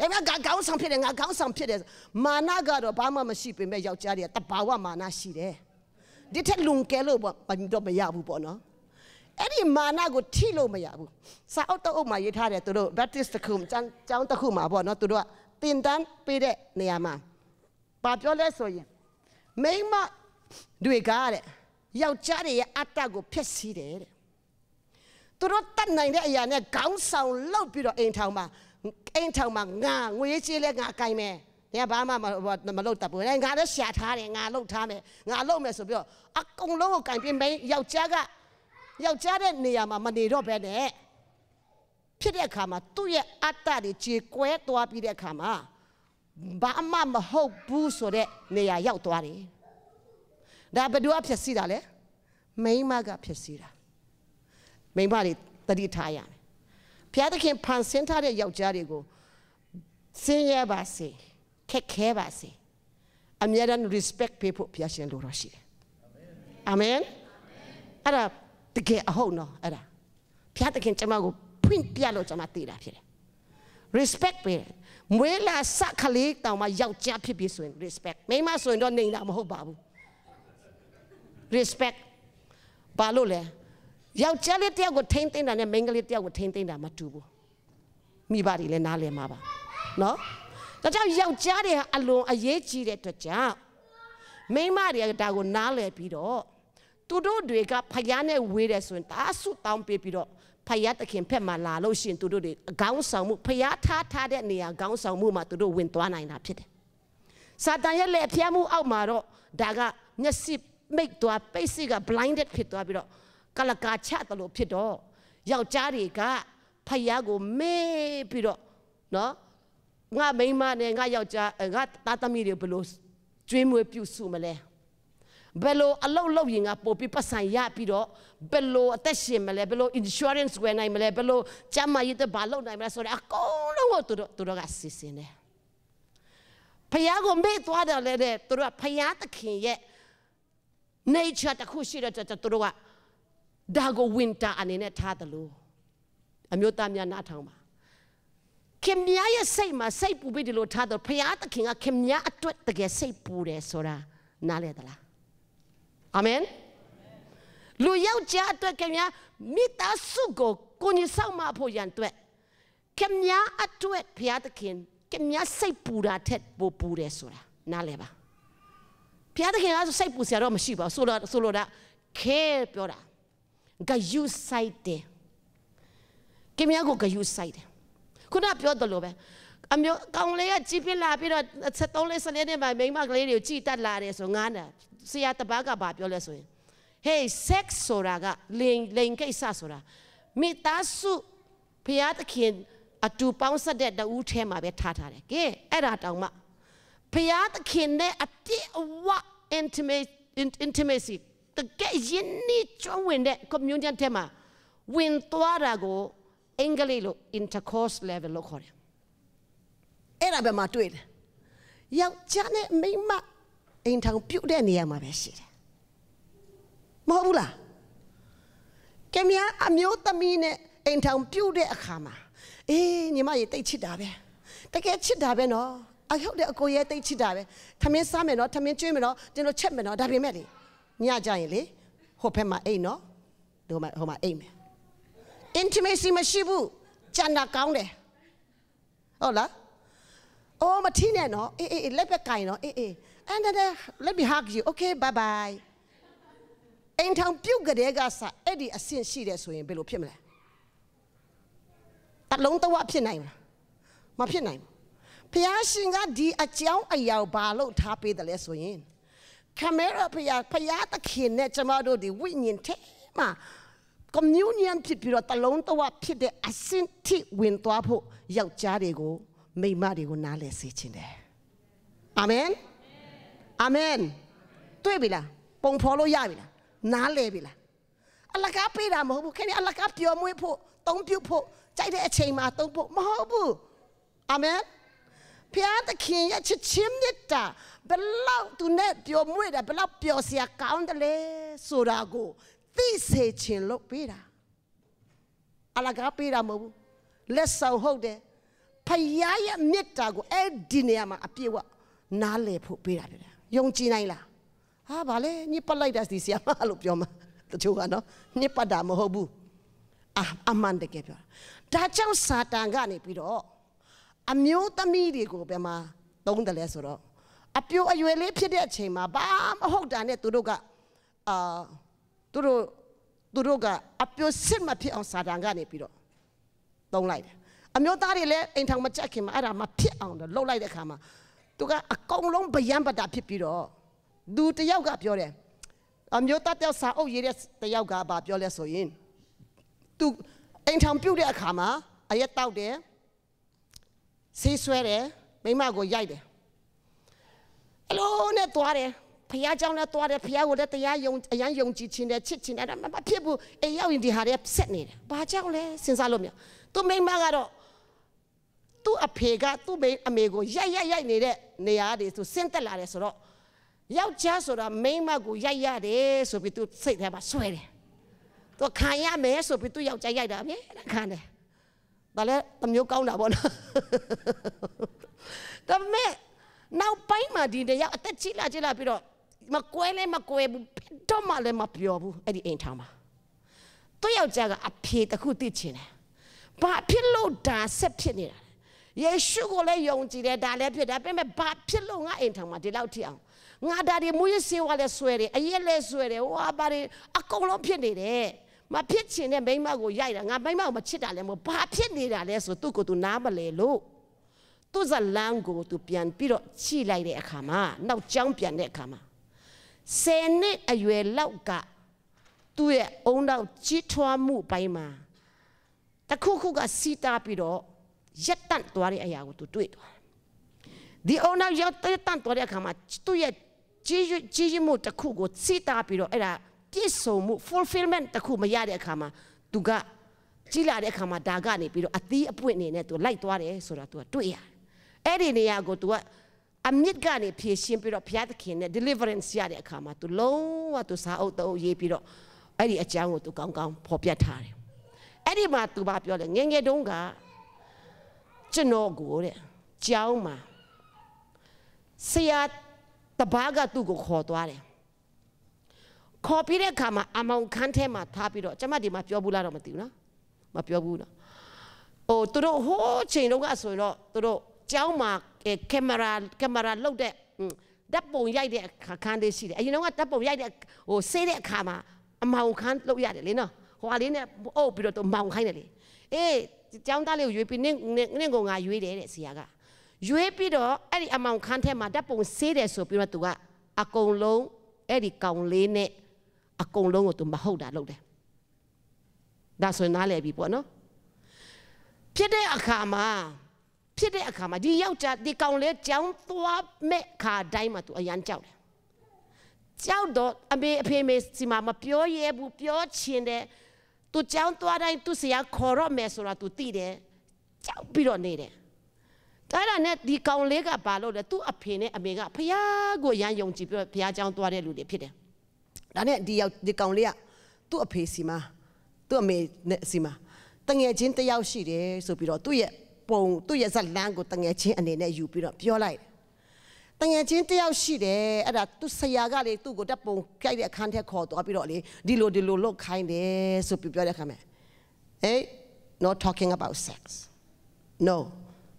အဲ့ငါကောင်းဆောင်ဖြစ်တယ်ငါကောင်းဆောင်ဖြစ်တယ်မာနကတော့ဘာမှမရှိပေမဲ့ယောက်ျားတွေကတဘာဝမာနရှိတယ်ဒီထက်လွန်ကဲလို့ပေါ့ဘာတော့မရဘူးပေါ့နော်အဲ့ဒီမာနကိုထိလို့မရဘူးစာအုပ်တအုပ်မှာရေးထားတယ်သူတို့ Baptist တခုကျောင်းကျောင်းတခုမှာပေါ့နော်သူတို့ကတင်တန်းပေးတဲ့နေရာမှာဘာပြောလဲဆိုရင်မိမတွေကတဲ့ယောက်ျားတွေရဲ့အတ္တကိုဖျက်ဆီးတယ်တဲ့သူတို့တတ်နိုင်တဲ့အရာနဲ့ခေါင်းဆောင်လောက်ပြီးတော့အိမ်ထောင်မှာအိမ်ထောင်မှာငါငွေချေးလဲငါကင်မယ်เนี่ยบ้ามามาลุตับเนี่ยงาแล้วเสียท่าเนี่ยงาลุท่ามั้ยงาลุมั้ยဆိုပြီးတော့အကုန်လုံးကိုကင်ပြင်းမင်းယောက်ျားကယောက်ျားတဲ့နေရာမှာမနေတော့ဘဲနဲ့ဖြစ်တဲ့အခါမှာသူ့ရဲ့အတ္တတွေကြေကွဲသွားပြီးတဲ့အခါမှာဘာမှမဟုတ်ဘူးဆိုတဲ့နေရာရောက်သွားတယ်ဒါဘယ်သူကဖြစ်စီတာလဲမိမကဖြစ်စီတာမိမတွေတတိထားရတယ်ဘုရားသခင်ဖန်ဆင်းထားတဲ့ယောက်ျားတွေကိုစင်ရပါစေခက်ခဲပါစေအမြဲတမ်း respect ပေးဖို့ဘုရားရှင်လိုတော်ရှိတယ်အာမင်အဲ့ဒါတကယ်အဟုတ်နော်အဲ့ဒါဘုရားသခင်ကျွန်မကိုဖွင့်ပြလို့ကျွန်မသိတာဖြစ်တယ် respect ပေးတယ်မွေးလာစကလေးတောင်မှယောက်ျားဖြစ်ပြီဆိုရင် respect မိန်းမဆိုရင်တော့နေတာမဟုတ်ပါဘူး respect ဘာလို့လဲယောက်ျားလေးတယောက်ကိုထိမ့်သိမ့်တာနဲ့မိန်းကလေးတယောက်ကိုထိမ့်သိမ့်တာမတူဘူးမိဘတွေလည်းနားလည်မှာပါနော်ဒါကြောင့်ယောက်ျားတွေဟာအလွန်အရေးကြီးတဲ့အတွက်ကြောင့်မိန်းမတွေကဒါကိုနားလည်ပြီးတော့သူတို့တွေကဖခင်နဲ့ဝေးတယ်ဆိုရင်ဒါဆုတောင်းပေးပြီးတော့ဖယားသခင်ဖက်မှာလာလို့ရှင်သူတို့တွေအကောင်းဆောင်မှုဖယားထားထားတဲ့နေရာကောင်းဆောင်မှုမှာသူတို့ဝင်သွားနိုင်တာဖြစ်တယ်။စာတန်ရဲ့လက်ဖျက်မှုအောက်မှာတော့ဒါကမျက်စိမိတ်သွားပိတ်စိက blinded ဖြစ်သွားပြီးတော့ကလကာချတယ်လို့ဖြစ်တော့ယောက်ျားတွေကဖယားကိုမေ့ပြီးတော့နော်ငါမိန်းမနဲ့ငါယောက်ျားငါသားသမီးတွေဘလို့ကျွေးမွေးပြုစုမလဲ။ဘယ်လိုအလုပ်လုပ်ရင်ကပို့ပြီးပတ်ဆိုင်ရပြီးတော့ဘယ်လိုအသက်ရှင်မလဲဘယ်လို insurance ဝယ်နိုင်မလဲဘယ်လိုကျန်းမာရေးအတွက်ဘာလုပ်နိုင်မလဲဆိုတော့အကုန်လုံးကိုသူတို့သူတို့ကစီစဉ်တယ်ဖယားကိုမေ့သွားတယ်လေတဲ့သူတို့ကဖယားသခင်ရဲ့ nature တစ်ခုရှိတဲ့အတွက်သူတို့ကဒါကို winter အနေနဲ့ထားတယ်လို့အမျိုးသားများနားထောင်ပါခင်ဗျားရဲ့စိတ်မှာစိတ်ပူပြီးဒီလိုထားတော့ဖယားသခင်ကခင်ဗျားအတွက်တကယ်စိတ်ပူတယ်ဆိုတာနားလဲသလားအာမင်လူယောက်ျားအတွက်ခင်ဗျာမိသားစုကိုကိုကြီးဆောင်မဖို့ရန်အတွက်ခင်ဗျာအတွက်ဘုရားသခင်ခင်ဗျာစိတ်ပူတာထက်ပိုပူတယ်ဆိုတာနားလည်ပါဘုရားသခင်ကစိတ်ပူစရာတော့မရှိပါဘူးဆိုလိုဆိုလိုတာ care ပြောတာဂယုစိုက်တယ်ခင်ဗျာကိုဂယုစိုက်တယ်ခုနပြောတယ်လို့ပဲအမျိုးကောင်လေးကကြီးပြစ်လာပြီးတော့73လေး74နဲ့မှမိန်းမကလေးတွေကိုကြည်တက်လာတယ်ဆိုငားတာဆရာတပတ်ကဘာပြောလဲဆိုရင် hey sex ဆိုတာကလိန်လိန်ကိစ္စဆိုတာမိသားစုဖျားသခင်အတူပေါင်းဆက်တဲ့တူးထဲမှာပဲထားထားတယ်ကဲအဲ့ဒါတောင်မှဖျားသခင်နဲ့အတိအဝ intimate intimacy တကယ်ယဉ်နေကျွမ်းဝင်တဲ့ communion ထဲမှာဝင်သွားတာကိုအင်္ဂလိပ်လို intercourse level လို့ခေါ်တယ်အဲ့ဒါပဲမှတွေ့တယ်ယောက်ျားနဲ့မိန်းမအိမ်ထောင်ပြုတ်တဲ့နေရာမှာပဲရှိတယ်မဟုတ်ဘူးလားကင်မရာအမျိုးသမီးနဲ့အိမ်ထောင်ပြုတ်တဲ့အခါမှာအေးညီမရေတိတ်ချစ်တာပဲတကယ်ချစ်တာပဲနော်အဟုတ်တယ်အကိုရဲ့တိတ်ချစ်တာပဲထမင်းစားမယ်နော်ထမင်းကျွေးမယ်နော်ကျွန်တော်ချက်မယ်နော်ဒါပေမဲ့လေညကြရင်လေဟိုဘက်မှာအိမ်နော်ဒီမှာဟိုမှာအိမ်မယ် intimacy မရှိဘူးကြံတာကောင်းတယ်ဟုတ်လားအိုးမထင်းနဲ့နော်အေးအေးလက်ပဲကင်နော်အေးအေး and then uh, let me hug you okay bye bye အိမ်ထောင်ပြုတ်ကြတဲ့ကစအဲ့ဒီအဆင့်ရှိတယ်ဆိုရင်ဘယ်လိုဖြစ်မလဲအလုံးတဝဖြစ်နိုင်မလားမဖြစ်နိုင်ဘူးဖျားရှင်ကဒီအကြောင်းအရာဘာလို့ထားပေးတယ်လဲဆိုရင်ကင်မရာဖျားဖျားသခင်နဲ့ကျွန်တော်တို့ဒီဝိညာဉ်ထဲမှာ communion ဖြစ်ပြီးတော့တလုံးတဝဖြစ်တဲ့အဆင့်ထိဝင်သွားဖို့ယောက်ျားတွေကိုမိန်းမတွေကိုနားလည်စေခြင်းတယ်အာမင်အာမင်တွေ့ပြီလားပုံဖော်လို့ရပြီလားနားလည်ပြီလားအလကားပေးတာမဟုတ်ဘူးခင်ဗျအလကားပြောမွေးဖို့သုံးပြုဖို့ကြိုက်တဲ့အချိန်မှာသုံးဖို့မဟုတ်ဘူးအာမင်ဖျားသခင်ရဲ့ချစ်ချင်းမြတ်တာဘလောက်သူနဲ့ပြောမွေးတာဘလောက်ပြောစရာကောင်းတယ်လဲဆိုတာကိုသိစေခြင်းလုပ်ပေးတာအလကားပေးတာမဟုတ်ဘူးလက်ဆောင်ဟုတ်တယ်ဖျားရဲ့မြတ်တာကိုအဲ့ဒီနေရာမှာအပြည့်ဝနားလည်ဖို့ပေးတာပြတယ်ယုံကြည်နိုင်လားဟာဗာလဲညစ်ပတ်လိုက်တာဒီဆရာမလို့ပြောမှာတချို့ကနော်ညစ်ပတ်တာမဟုတ်ဘူးအာအမှန်တကယ်ပြောတာဒါကြောင့်စာတန်ကနေပြီးတော့အမျိုးသမီးတွေကိုဘယ်မှာသုံးတယ်လဲဆိုတော့အပြိုအရွယ်လေးဖြစ်တဲ့အချိန်မှာဘာမဟုတ်တာနဲ့သူတို့ကအာသူတို့သူတို့ကအပြိုစစ်မဖြစ်အောင်စာတန်ကနေပြီးတော့သုံးလိုက်တယ်အမျိုးသားတွေလည်းအိမ်ထောင်မကြက်ခင်မှာအဲ့ဒါမှဖြစ်အောင်တော့လှုပ်လိုက်တဲ့အခါမှာသူကအကုန်လုံးဗျံပတာဖြစ်ပြီးတော့သူတယောက်ကပြောတယ်အမျိုးသားတယောက်စာအုပ်ရေးတဲ့တယောက်ကဗာပြောလဲဆိုရင်သူအိမ်ထောင်ပြုတ်တဲ့အခါမှာအရက်တောက်တယ်ဆေးဆွဲတယ်မိမကိုရိုက်တယ်အလုံးနဲ့သွားတယ်ဖះเจ้าနဲ့သွားတယ်ဖះကိုလည်းတရားယုံအရန်ယုံကြည်ခြင်းနဲ့ချစ်ခြင်းနဲ့မဖြစ်ဘူးအိမ်ရောက်ရင်ဒီဟာတွေဆက်နေတယ်ဘာကြောင့်လဲစဉ်းစားလို့မြောက်သူမိမကတော့သူ့အဖေကသူ့မိန်းအမေကိုရိုက်ရိုက်ရိုက်နေတဲ့နေရာတွေသူဆင်းသက်လာတယ်ဆိုတော့ယောက်ျားဆိုတာမိန်းမကိုရိုက်ရတယ်ဆိုပြီးသူစိတ်ထဲမှာဆွဲတယ်သူခံရမယ်ဆိုပြီးသူယောက်ျားရိုက်တာအမြဲခံတယ်ဒါလည်းအမျိုးကောင်းတာပေါ့နော်ဒါပေမဲ့နောက်ပိုင်းမှာဒီတရားအသက်ကြီးလာကြီးလာပြီးတော့မကွဲလဲမကွဲဘူးဘယ်တော့မှလည်းမပြောဘူးအဲ့ဒီအိမ်ထောင်မှာသူ့ယောက်ျားကအဖေတခုသိချင်တယ်ဘာဖြစ်လို့ဒါဆက်ဖြစ်နေတာလဲယေရှုကိုလည်းယုံကြည်တယ်ဒါလည်းဖြစ်တယ်ဒါပေမဲ့ဘာဖြစ်လို့ငါအိမ်ထောင်မှာဒီလောက်ထိအောင်ငါဒါတွေမွေးစေဝါလည်းဆွဲတယ်အရက်လည်းဆွဲတယ်ဟောဘာတွေအကုန်လုံးဖြစ်နေတယ်မဖြစ်ချင်တဲ့မိမကိုရိုက်တာငါမိမကိုမချစ်တာလည်းမဟုတ်ဘာဖြစ်နေတာလဲဆိုသူ့ကိုသူနားမလဲလို့သူ့ဇလန်းကိုသူပြန်ပြီးတော့ချီလိုက်တဲ့အခါမှာနောက်ကြောင်းပြန်တဲ့အခါမှာဆယ်နှစ်အရွယ်လောက်ကသူ့ရဲ့အုံနောက်ကြီးထွားမှုပိုင်းမှာတခုခုကစီတာပြီးတော့ရက်တန့်သွားတဲ့အရာကိုသူတွေ့သွားဒီအောင်နောက်ရက်တန့်သွားတဲ့အခါမှာသူ့ရဲ့ကြီးကြီးကြီးမှုတစ်ခုကိုစိတာပြီးတော့အဲ့ဒါပြည့်စုံမှု fulfillment တစ်ခုမရတဲ့အခါမှာသူကကြည်လာတဲ့အခါမှာဒါကနေပြီးတော့အသီးအပွင့်နေနဲ့သူလိုက်သွားတယ်ဆိုတာသူကတွေ့ရတယ်အဲ့ဒီနေရာကိုသူကအမြင့်ကနေဖြည့်ရှင်းပြီးတော့ဘုရားသခင်နဲ့ deliverance ရတဲ့အခါမှာသူလုံးဝသူစာအုပ်တော့ရေးပြီးတော့အဲ့ဒီအကြောင်းကိုသူကောင်းကောင်းဖော်ပြထားတယ်အဲ့ဒီမှာသူကပြောတယ်ငငယ်တုန်းကကျွန်တော်ကိုတဲ့ကျောင်းမှာဆရာတပားကသူ့ကိုခေါ်သွားတယ်ခေါ်ပြီးတဲ့အခါမှာအမောင်ခန်းထဲမှာထားပြီးတော့ကျမဒီမှာပြောဘူးလားတော့မသိဘူးနော်မပြောဘူးနော်ဟိုသူတို့ဟိုးချိန်တုန်းကဆိုရင်တော့သူတို့ကျောင်းမှာကင်မရာကင်မရာလောက်တဲ့ဓာတ်ပုံရိုက်တဲ့အခန်းလေးရှိတယ်အရင်ကဓာတ်ပုံရိုက်တဲ့ဟိုဆေးတဲ့အခါမှာအမောင်ခန်းလောက်ရတယ်လေနော်ဟိုအလေးနဲ့အုပ်ပြီးတော့သူမောင်ခိုင်းတယ်လေအေးကျောင်းသားလေးကိုရွေးပြီးနင့်နင့်ကိုငါရွေးတယ်တဲ့ဆရာကရွေးပြီးတော့အဲ့ဒီအမောင်ခန်းထဲမှာဓာတ်ပုံဆေးတယ်ဆိုပြီးတော့သူကအကုန်လုံးအဲ့ဒီကောင်လေးနဲ့အကုန်လုံးကိုသူမဟုတ်တာလုပ်တယ်ဒါဆိုရင်နားလည်ပြီပေါ့နော်ဖြစ်တဲ့အခါမှာဖြစ်တဲ့အခါမှာဒီယောက်ျားဒီကောင်လေးကြောင်းသွားမဲ့ခါတိုင်းမှာသူအရန်ကြောက်တယ်ကြောက်တော့အမေအဖေမေစီမှာမပြောရဲဘူးပြောချင်တယ်သူကြောင်းသွားတိုင်းသူဆရာခေါ်တော့မယ်ဆိုတာသူသိတယ်ကြောက်ပြီးတော့နေတယ်ဒါရနဲ့ဒီကောင်လေးကဘာလို့လဲသူ့အဖေနဲ့အမေကဖះကိုရမ်းယုံကြည်ပြီးတော့ဖះကြောင်းသွားတဲ့လူတွေဖြစ်တယ်ဒါနဲ့ဒီရောက်ဒီကောင်လေးကသူ့အဖေစီမှာသူ့အမေနဲ့စီမှာတငယ်ချင်းတယောက်ရှိတယ်ဆိုပြီးတော့သူ့ရဲ့ပုံသူ့ရဲ့ဇက်လန်းကိုတငယ်ချင်းအနေနဲ့ယူပြီးတော့ပြောလိုက်တငယ်ချင်းတယောက်ရှိတယ်အဲ့ဒါသူဆရာကလေသူ့ကိုတပ်ပုံကြိုက်တဲ့အခန်းထဲခေါ်သွားပြီးတော့လေဒီလိုဒီလိုလောက်ခိုင်းတယ်ဆိုပြီးပြောတဲ့အခါမှာ hey not talking about sex no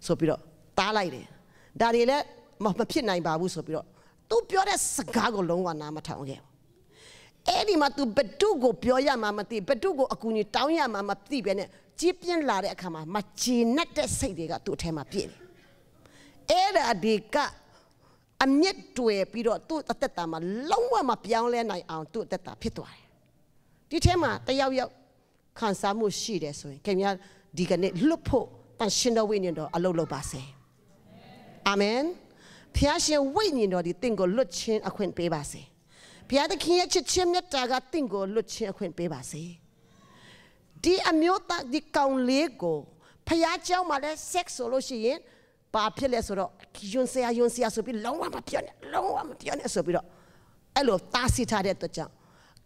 ဆိုပြီးတော့တားလိုက်တယ်ဒါတွေလည်းမဖြစ်နိုင်ပါဘူးဆိုပြီးတော့သူပြောတဲ့စကားကိုလုံးဝနားမထောင်ခဲ့ဘူးအဲ့ဒီမှာ तू ဘဒုကိုပြောရမှာမသိဘဒုကိုအကူကြီးတောင်းရမှာမသိပဲနဲ့ကြည်ပြင်းလာတဲ့အခါမှာမချေနဲ့တဲ့စိတ်တွေကသူ့အထဲမှာပြည့်တယ်အဲ့ဒါဒီကအမြင့်တွေပြီးတော့သူ့အသက်တာမှာလုံးဝမပြောင်းလဲနိုင်အောင်သူ့အသက်တာဖြစ်သွားတယ်ဒီထဲမှာတယောက်ယောက်ခံစားမှုရှိတယ်ဆိုရင်ခင်ဗျားဒီကနေ့လွတ်ဖို့တန်ရှင်တော်ဝိညာဉ်တော်အလုပ်လုပ်ပါစေအာမင်ဖျားရှင်ဝိညာဉ်တော်ဒီတင့်ကိုလွတ်ခြင်းအခွင့်ပေးပါစေဘုရားသခင်ရဲ့ချစ်ခြင်းမြတ်တာကတင့်ကိုလွတ်ခြင်းအခွင့်ပေးပါစေဒီအမျိုးသားဒီကောင်လေးကိုဖျားเจ้าမှာလဲ sex ဆိုလို့ရှိရင်ဘာဖြစ်လဲဆိုတော့ယွန်းဆရာယွန်းဆရာဆိုပြီးလုံးဝမပြောနဲ့လုံးဝမပြောနဲ့ဆိုပြီးတော့အဲ့လိုတားဆီးထားတဲ့အတွက်ကြောင့်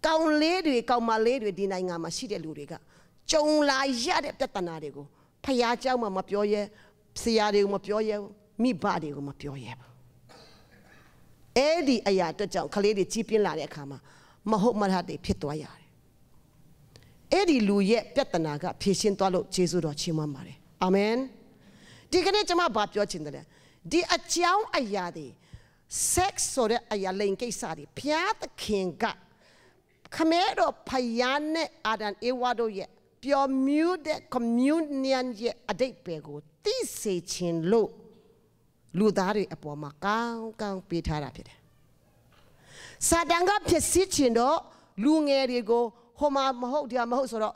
ကောင်လေးတွေကောင်မလေးတွေဒီနိုင်ငံမှာရှိတဲ့လူတွေကကြုံလာရတဲ့ပြဿနာတွေကိုဖះเจ้าမှမပြောရဲဆရာတွေကိုမပြောရဲမိဘတွေကိုမပြောရဲဘူးအဲ့ဒီအရာအတွက်ကြောင့်ကလေးတွေကြီးပြင်းလာတဲ့အခါမှာမဟုတ်မရတဲ့ဖြစ်သွားရတယ်အဲ့ဒီလူရဲ့ပြဿနာကဖြေရှင်းသွားလို့ယေရှုတော်ချီးမွမ်းပါတယ်အာမင်ဒီကနေ့ကျွန်မဘာပြောချင်တယ်လဲဒီအကြောင်းအရာတွေ sex ဆိုတဲ့အရာလိင်ကိစ္စတွေဘုရားသခင်ကခမဲတော့ဖယားနဲ့အာဒန်ဧဝါတို့ရဲ့ပျော်မြူးတဲ့ communion ရဲ့အတိတ်ပဲကိုသိစေခြင်းလို့လူသားတွေအပေါ်မှာကောင်းကောင်းပေးထားတာဖြစ်တယ်။စာတန်ကဖြစ်စီခြင်းတော့လူငယ်တွေကိုဟိုမှာမဟုတ်တရားမဟုတ်ဆိုတော့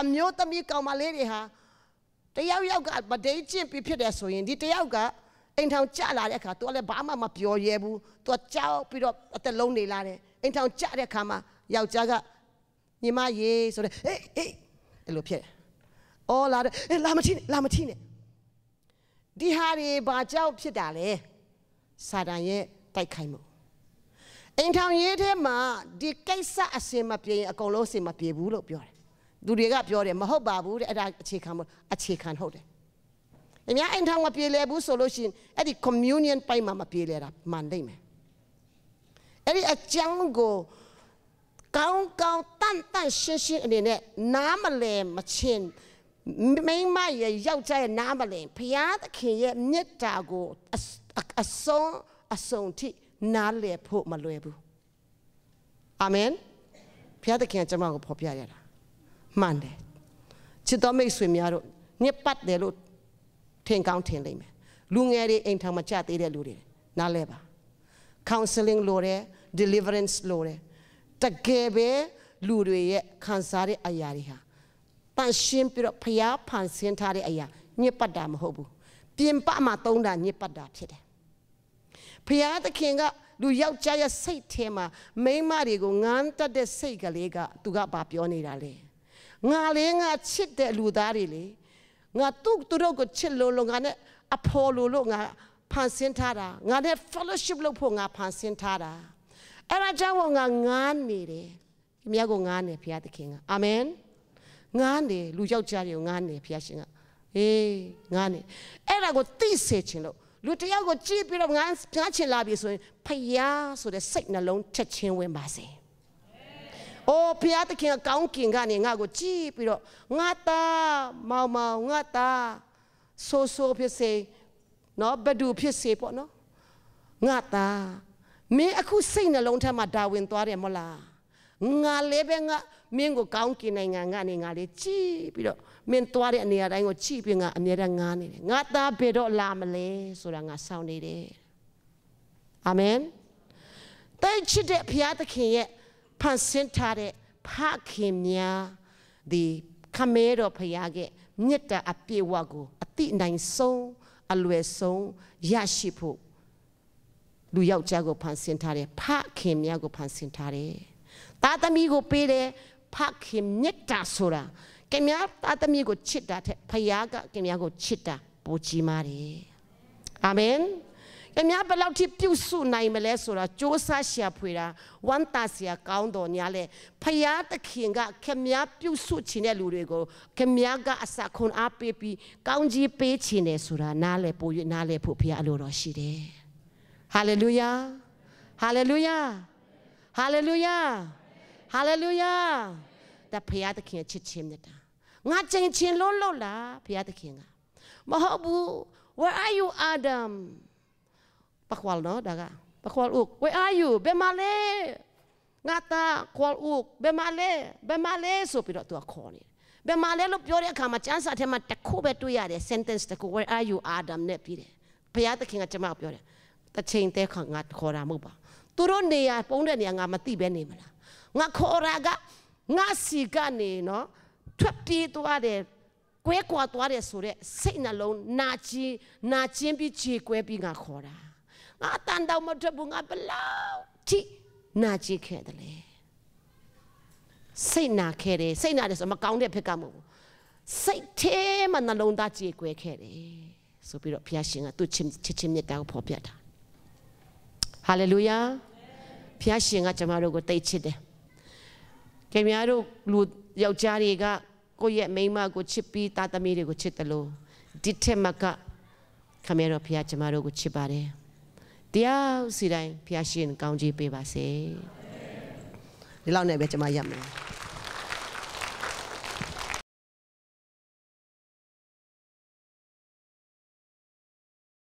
အမျိုးသမီးကောင်မလေးတွေဟာတယောက်ယောက်ကမတိန်ကျင့်ပြီးဖြစ်တယ်ဆိုရင်ဒီတယောက်ကအိမ်ထောင်ကျလာတဲ့အခါ तू လည်းဘာမှမပြောရဲဘူး तू ကြောက်ပြီးတော့အသက်လုံးနေလာတယ်အိမ်ထောင်ကျတဲ့အခါမှာယောက်ျားကညီမရေဆိုတဲ့ဟေးဟေးအဲ့လိုဖြစ်တယ်အော်လာတယ်လာမထီးနဲ့လာမထီးနဲ့ဒီဟာတွေဘာကြောက်ဖြစ်တာလဲစာတန်ရဲ့တိုက်ခိုက်မှုအိမ်ထောင်ရေးထဲမှာဒီကိစ္စအစင်မပြေရင်အကုန်လုံးအစင်မပြေဘူးလို့ပြောတယ်သူတွေကပြောတယ်မဟုတ်ပါဘူးတဲ့အဲ့ဒါအခြေခံမဟုတ်အခြေခံဟုတ်တယ်အများအိမ်ထောင်မပြေလည်ဘူးဆိုလို့ရှိရင်အဲ့ဒီ communion ပိုင်းမှာမပြေလည်တာမှန်နိုင်မယ်အဲ့ဒီအကြောင်းကိုကောင်းကောင်းတန်တန်ရှင်းရှင်းအနေနဲ့နားမလည်မချင်းမိမရဲ့ယောက်ျားရဲ့နားမလည်ဘုရားသခင်ရဲ့မြတ်တာကိုအဆုံးအဆုံးထိနားလည်ဖို့မလွယ်ဘူးအာမင်ဘုရားသခင်ကျွန်မကိုဖော်ပြရတာမှန်တယ်ချစ်တော်မိတ်ဆွေများတို့ညစ်ပတ်တယ်လို့ထင်ကောင်းထင်လိမ့်မယ်လူငယ်တွေအိမ်ထောင်မှာကြာသေးတဲ့လူတွေနားလဲပါ counseling လိုတယ် deliverance လိုတယ်တကယ်ပဲလူတွေရဲ့ခံစားတဲ့အရာတွေဟာတန်ရှင်းပြီးတော့ဖျားဖန်ဆင်းထားတဲ့အရာညစ်ပတ်တာမဟုတ်ဘူးပြင်ပမှာသုံးတာညစ်ပတ်တာဖြစ်တယ်ဖျားသခင်ကလူယောက်ျားရဲ့စိတ်ထဲမှာမိန်းမတွေကိုငန်းတက်တဲ့စိတ်ကလေးကသူကဘာပြောနေတာလဲငါလေးငါချစ်တဲ့လူသားတွေလေငါသူ့သူတို့ကိုချစ်လို့လို့ငါနဲ့အဖော်လို့လို့ငါဖန်ဆင်းထားတာငါနဲ့ fellowship လုပ်ဖို့ငါဖန်ဆင်းထားတာအဲ့ဒါကြောင့်ငါငားနေတယ်မြတ်ကိုငားနေဘုရားသခင်ကအာမင်ငားနေလူယောက်ျားတွေကိုငားနေဘုရားရှင်ကအေးငားနေအဲ့ဒါကိုသိစေခြင်းလို့လူတယောက်ကိုကြည့်ပြီးတော့ငါးပြားချင်လာပြီဆိုရင်ဖျားဆိုတဲ့စိတ်နှလုံးချက်ချင်းဝင်ပါစေအိုးဖျားသခင်ကောင်းကင်ကနေငါ့ကိုကြည့်ပြီးတော့ငါသားမောင်မောင်ငါသားဆိုဆိုဖြစ်စေနော်ဘဒူဖြစ်စေပေါ့နော်ငါသားမင်းအခုစိတ်နှလုံးထဲမှာဒါဝင်သွားတယ်မဟုတ်လားငါလည်းပဲငါမင်းကိုကောင်းကင်နိုင်ငံကနေငါလေးကြည့်ပြီးတော့မင်းသွားတဲ့နေရာတိုင်းကိုကြည့်ပြီးငါအမြဲတမ်းငားနေတယ်ငါသားဘယ်တော့လာမလဲဆိုတာငါစောင့်နေတယ်အာမင်တိတ်ချစ်တဲ့ဘုရားသခင်ရဲ့ဖန်ဆင်းထားတဲ့ဖခင်များဒီခမဲတော်ဖရာရဲ့မြတ်တာအပြည့်ဝကိုအတိအနိုင်ဆုံးအလွယ်ဆုံးရရှိဖို့လူယောက်ျားကိုဖန်ဆင်းထားတယ်ဖခင်များကိုဖန်ဆင်းထားတယ်တာသမီကိုပေးတယ်ဖခင်မြတ်တာဆိုတာကင်များတာသမီကိုချစ်တာတဲ့ဖရာကကင်များကိုချစ်တာပိုကြီးမာတယ်အာမင်။ခင်ဗျားဘယ်လောက်ထိပြုစုနိုင်မလဲဆိုတော့စ조사ရှာဖွေတာဝမ်းသာစရာကောင်းတော်များလဲဖယားသခင်ကခင်ဗျားပြုစုခြင်းတဲ့လူတွေကိုခင်ဗျားကအစခွန်အားပေးပြီးကောင်းကြီးပေးခြင်းတယ်ဆိုတာနားလဲပို့၍နားလဲဖို့ဖယားအလိုတော်ရှိတယ်။ဟာလေလုယာ။ဟာလေလုယာ။ဟာလေလုယာ။ဟာလေလုယာ။ဒါဖယားသခင်ချစ်ခြင်းနဲ့တာ။ငါချိန်ချင်းလုံးလို့လားဖယားသခင်ကမဟုတ်ဘူး Where are you Adam? ปะควลเนาะดากะปะควลอุก where are you เบมาเลငါတာခွာဦးဘယ်မှာလဲဘယ်မှာလဲဆိုပြီးတော့သူကခေါ်နေဘယ်မှာလဲလို့ပြောတဲ့အခါမှာကျမ်းစာထဲမှာတစ်ခုပဲတွေ့ရတယ် sentence တစ်ခု where are you adam နဲ့ပြီးတယ်ဘုရားသခင်ကကျွန်မပြောတယ်တချိန်တည်းခါငါခေါ်တာမဟုတ်ပါသူတို့နေရာပုံတဲ့နေရာငါမသိပဲနေမလားငါခေါ်တာကငါစီကနေနော်ထွက်ပြေးသွားတယ်ကွဲကွာသွားတယ်ဆိုတော့စိတ်နှလုံးနာချင်းနာချင်းပြီးခြေကွဲပြီးငါခေါ်တာငါအတန်တောင်မထွက်ဘူးငါဘလောက်ထိနာကြည့်ခဲ့တယ်လေစိတ်နာခဲ့တယ်စိတ်နာတယ်ဆိုမကောင်းတဲ့ဖက်ကမဟုတ်ဘူးစိတ်ထဲမှာနှလုံးသားကြေကွဲခဲ့တယ်ဆိုပြီးတော့ဘုရားရှင်ကသူ့ချင်းချစ်ချင်းမြတ်တာကိုဖော်ပြတာဟာလေလုယာဘုရားရှင်ကကျမတို့ကိုတိတ်ချစ်တယ်ခင်ဗျားတို့လူယောက်ျားတွေကကိုယ့်ရဲ့မိန်းမကိုချစ်ပြီးတာသမီးတွေကိုချစ်တယ်လို့ဒီထက်မကခင်ဗျားတို့ဘုရားကျမတို့ကိုချစ်ပါတယ်တရားစီတိုင်းဖျားရှင်ကောင်းကြီးပေးပါစေဒီလောက်နဲ့ပဲကျွန်မရပ်မယ်